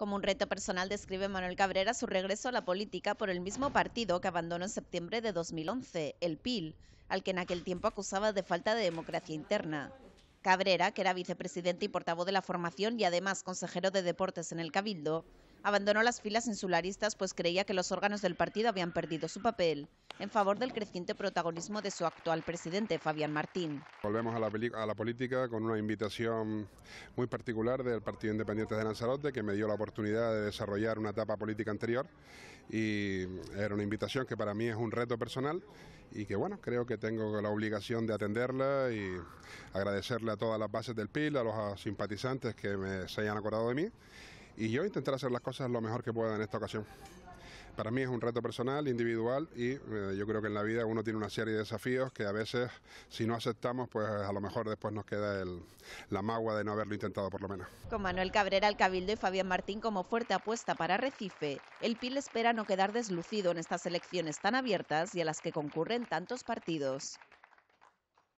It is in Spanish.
Como un reto personal describe Manuel Cabrera su regreso a la política por el mismo partido que abandonó en septiembre de 2011, el PIL, al que en aquel tiempo acusaba de falta de democracia interna. Cabrera, que era vicepresidente y portavoz de la formación y además consejero de deportes en el Cabildo, Abandonó las filas insularistas pues creía que los órganos del partido habían perdido su papel en favor del creciente protagonismo de su actual presidente, Fabián Martín. Volvemos a la, política con una invitación muy particular del Partido Independiente de Lanzarote, que me dio la oportunidad de desarrollar una etapa política anterior y era una invitación que para mí es un reto personal y que bueno, creo que tengo la obligación de atenderla y agradecerle a todas las bases del PIL, a los simpatizantes que me, se hayan acordado de mí y yo intentaré hacer las cosas lo mejor que pueda en esta ocasión. Para mí es un reto personal, individual y eh, yo creo que en la vida uno tiene una serie de desafíos que a veces si no aceptamos pues a lo mejor después nos queda la magua de no haberlo intentado por lo menos. Con Manuel Cabrera el Cabildo y Fabián Martín como fuerte apuesta para Recife, el PIL espera no quedar deslucido en estas elecciones tan abiertas y a las que concurren tantos partidos.